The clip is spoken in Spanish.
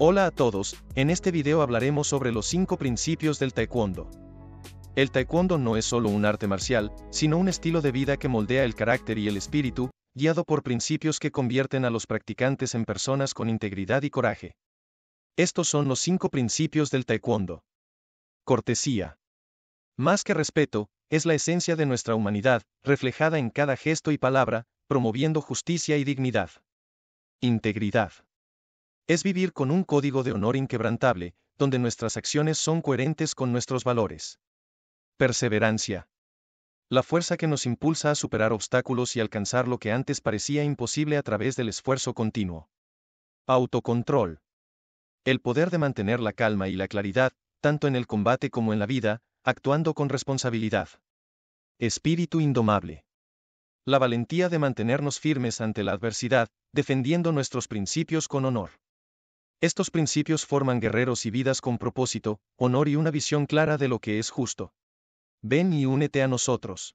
Hola a todos, en este video hablaremos sobre los cinco principios del taekwondo. El taekwondo no es solo un arte marcial, sino un estilo de vida que moldea el carácter y el espíritu, guiado por principios que convierten a los practicantes en personas con integridad y coraje. Estos son los cinco principios del taekwondo. Cortesía. Más que respeto, es la esencia de nuestra humanidad, reflejada en cada gesto y palabra, promoviendo justicia y dignidad. Integridad. Es vivir con un código de honor inquebrantable, donde nuestras acciones son coherentes con nuestros valores. Perseverancia. La fuerza que nos impulsa a superar obstáculos y alcanzar lo que antes parecía imposible a través del esfuerzo continuo. Autocontrol. El poder de mantener la calma y la claridad, tanto en el combate como en la vida, actuando con responsabilidad. Espíritu indomable. La valentía de mantenernos firmes ante la adversidad, defendiendo nuestros principios con honor. Estos principios forman guerreros y vidas con propósito, honor y una visión clara de lo que es justo. Ven y únete a nosotros.